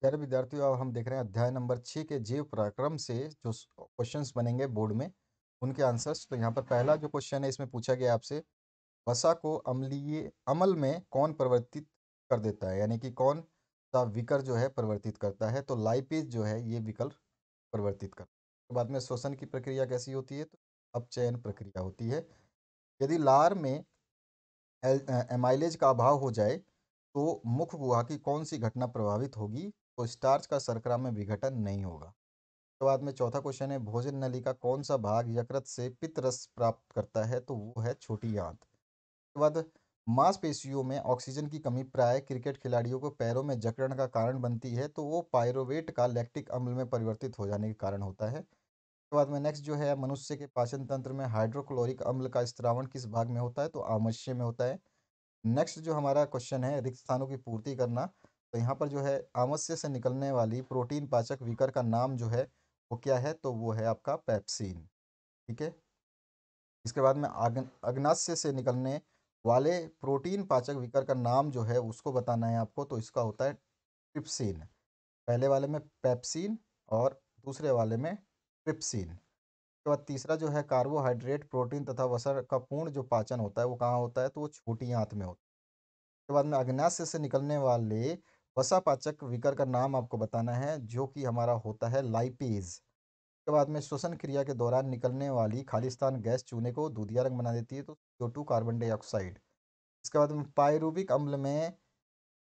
प्यारे विद्यार्थियों अब हम देख रहे हैं अध्याय नंबर छः के जीव पराक्रम से जो क्वेश्चंस बनेंगे बोर्ड में उनके आंसर्स तो यहाँ पर पहला जो क्वेश्चन है इसमें पूछा गया आपसे वसा को अमलीय अमल में कौन परिवर्तित कर देता है यानी कि कौन सा विकर जो है परिवर्तित करता है तो लाइपेज जो है ये विकल्प परिवर्तित करता तो बाद में श्वसन की प्रक्रिया कैसी होती है तो अपचयन प्रक्रिया होती है यदि लार में एमाइलेज का अभाव हो जाए तो मुख गुहा की कौन सी घटना प्रभावित होगी तो स्टार्च का शर्करा में विघटन नहीं होगा तो बाद में चौथा क्वेश्चन है भोजन नली का कौन सा भाग यकृत से पित्त रस प्राप्त करता है तो वो है छोटी आंत उसके बाद मांसपेशियों में ऑक्सीजन की कमी प्राय क्रिकेट खिलाड़ियों को पैरों में जकड़न का कारण बनती है तो वो पायरोवेट का लैक्टिक अम्ल में परिवर्तित हो जाने के कारण होता है उसके बाद में नेक्स्ट जो है मनुष्य के पाचन तंत्र में हाइड्रोक्लोरिक अम्ल का स्त्रावण किस भाग में होता है तो आमश्य में होता है नेक्स्ट जो हमारा क्वेश्चन है रिक्त स्थानों की पूर्ति करना तो यहाँ पर जो है आमस्य से निकलने वाली प्रोटीन पाचक विकर का नाम जो है वो क्या है तो वो है आपका पैप्सिन ठीक है इसके बाद में अग्नाश्य से निकलने वाले प्रोटीन पाचक विकर का नाम जो है उसको बताना है आपको तो इसका होता है ट्रिप्सिन पहले वाले में पैप्सिन और दूसरे वाले में ट्रिप्सिन उसके बाद तीसरा जो है कार्बोहाइड्रेट प्रोटीन तथा वसर का पूर्ण जो पाचन होता है वो कहाँ होता है तो वो छोटी आंत में होता है उसके बाद में अग्नाश्य से निकलने वाले वसा पाचक विकर का नाम आपको बताना है जो कि हमारा होता है लाइपेज उसके बाद में श्वसन क्रिया के दौरान निकलने वाली खालिस्तान गैस चूने को दूधिया रंग बना देती है तो सीओ टू कार्बन डाइऑक्साइड इसके बाद में पायरूबिक अम्ल में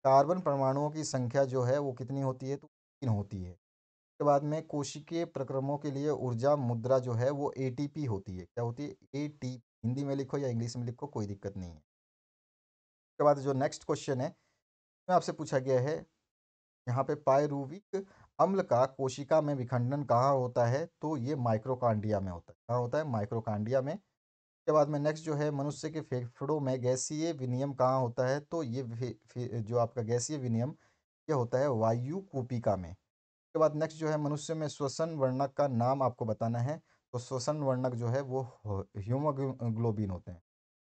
कार्बन परमाणुओं की संख्या जो है वो कितनी होती है तो तीन होती है उसके बाद में कोशिकीय प्रक्रमों के लिए ऊर्जा मुद्रा जो है वो पी होती है क्या होती है एटीपी हिंदी में लिखो या इंग्लिश में लिखो कोई दिक्कत नहीं है उसके बाद जो नेक्स्ट क्वेश्चन है आपसे पूछा गया है यहाँ पे पायरूविक अम्ल का कोशिका में विखंडन कहाँ होता है तो ये माइक्रोकांडिया में होता है कहाँ होता है माइक्रोकांडिया में उसके बाद में नेक्स्ट जो है मनुष्य के फेफड़ों में गैसीय विनियम कहाँ होता है तो ये जो आपका गैसीय विनियम ये होता है वायु कूपिका में उसके बाद नेक्स्ट जो है मनुष्य में श्वसन वर्णक का नाम आपको बताना है तो श्वसन वर्णक जो है वो ह्यूमोग्लोबिन होते हैं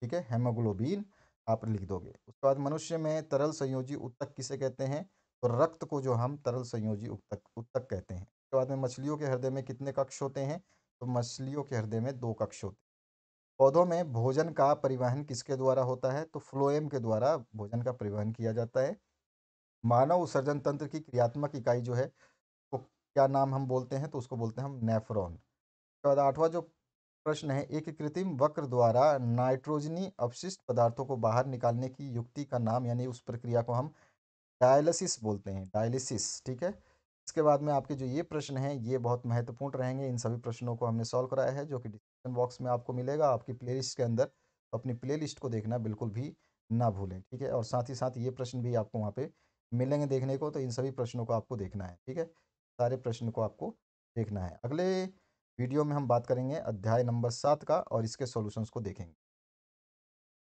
ठीक है हेमोग्लोबिन आप लिख दोगे उसके बाद मनुष्य में तरल संयोजी उत्तक किसे कहते हैं तो रक्त को जो हम तरल संयोजी उत्तक उत्तक कहते हैं उसके बाद में मछलियों के हृदय में कितने कक्ष होते हैं तो मछलियों के हृदय में दो कक्ष होते हैं पौधों में भोजन का परिवहन किसके द्वारा होता है तो फ्लोएम के द्वारा भोजन का परिवहन किया जाता है मानव उत्सर्जन तंत्र की क्रियात्मक इकाई जो है तो क्या नाम हम बोलते हैं तो उसको बोलते हैं हम नेफ्रॉन उसके बाद आठवां जो प्रश्न है एक कृत्रिम वक्र द्वारा नाइट्रोजनी अपशिष्ट पदार्थों को बाहर निकालने की युक्ति का नाम यानी उस प्रक्रिया को हम डायलिसिस बोलते हैं डायलिसिस ठीक है इसके बाद में आपके जो ये प्रश्न हैं ये बहुत महत्वपूर्ण रहेंगे इन सभी प्रश्नों को हमने सॉल्व कराया है जो कि डिस्क्रिप्शन बॉक्स में आपको मिलेगा आपकी प्ले के अंदर तो अपनी प्ले को देखना बिल्कुल भी ना भूलें ठीक है और साथ ही साथ ये प्रश्न भी आपको वहाँ पे मिलेंगे देखने को तो इन सभी प्रश्नों को आपको देखना है ठीक है सारे प्रश्न को आपको देखना है अगले वीडियो में हम बात करेंगे अध्याय नंबर सात का और इसके सॉल्यूशंस को देखेंगे